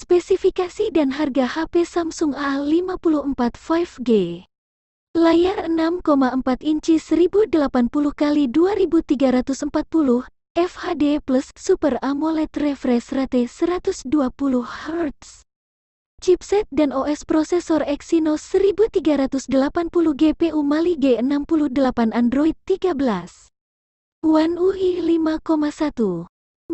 Spesifikasi dan harga HP Samsung A54 5G. Layar 6,4 inci 1080x2340 FHD Super AMOLED refresh rate 120 Hz. Chipset dan OS prosesor Exynos 1380 GPU Mali G68 Android 13. One UI 5,1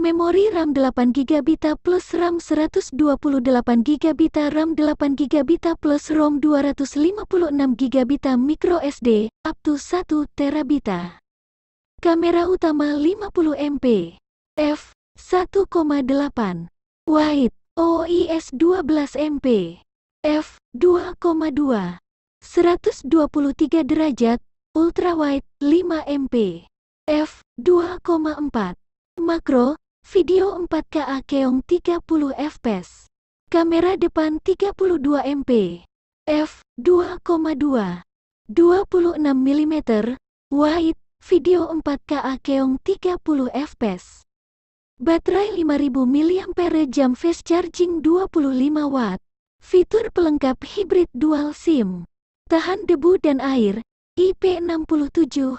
memori RAM 8GB plus RAM 128GB RAM 8GB plus ROM 256GB microSD, up to 1TB. Kamera utama 50MP, f 1,8, wide, OIS 12MP, f 2,2, 123 derajat, ultrawide 5MP, f 2,4. Makro, Video 4K Akeong 30 fps. Kamera depan 32 MP. F 2,2. 26 mm. Wide. Video 4K Akeong 30 fps. Baterai 5000 mAh fast charging 25 watt. Fitur pelengkap hybrid dual SIM. Tahan debu dan air. IP67